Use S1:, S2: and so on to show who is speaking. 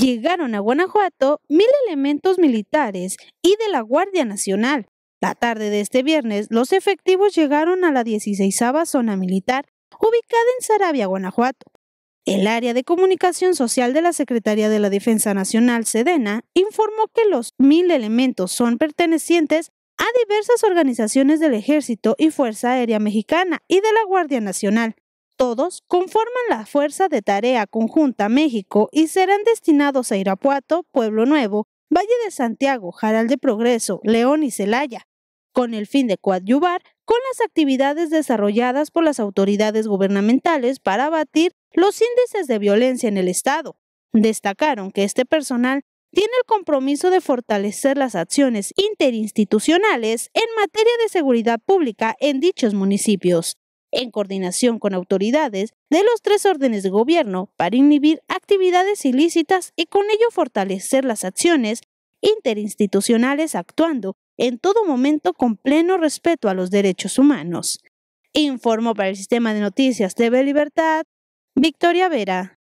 S1: llegaron a Guanajuato mil elementos militares y de la Guardia Nacional. La tarde de este viernes, los efectivos llegaron a la 16 Zona Militar, ubicada en Sarabia, Guanajuato. El área de comunicación social de la Secretaría de la Defensa Nacional, Sedena, informó que los mil elementos son pertenecientes a diversas organizaciones del Ejército y Fuerza Aérea Mexicana y de la Guardia Nacional todos conforman la Fuerza de Tarea Conjunta México y serán destinados a Irapuato, Pueblo Nuevo, Valle de Santiago, Jaral de Progreso, León y Celaya, con el fin de coadyuvar con las actividades desarrolladas por las autoridades gubernamentales para abatir los índices de violencia en el Estado. Destacaron que este personal tiene el compromiso de fortalecer las acciones interinstitucionales en materia de seguridad pública en dichos municipios en coordinación con autoridades de los tres órdenes de gobierno para inhibir actividades ilícitas y con ello fortalecer las acciones interinstitucionales actuando en todo momento con pleno respeto a los derechos humanos. Informó para el Sistema de Noticias TV Libertad, Victoria Vera.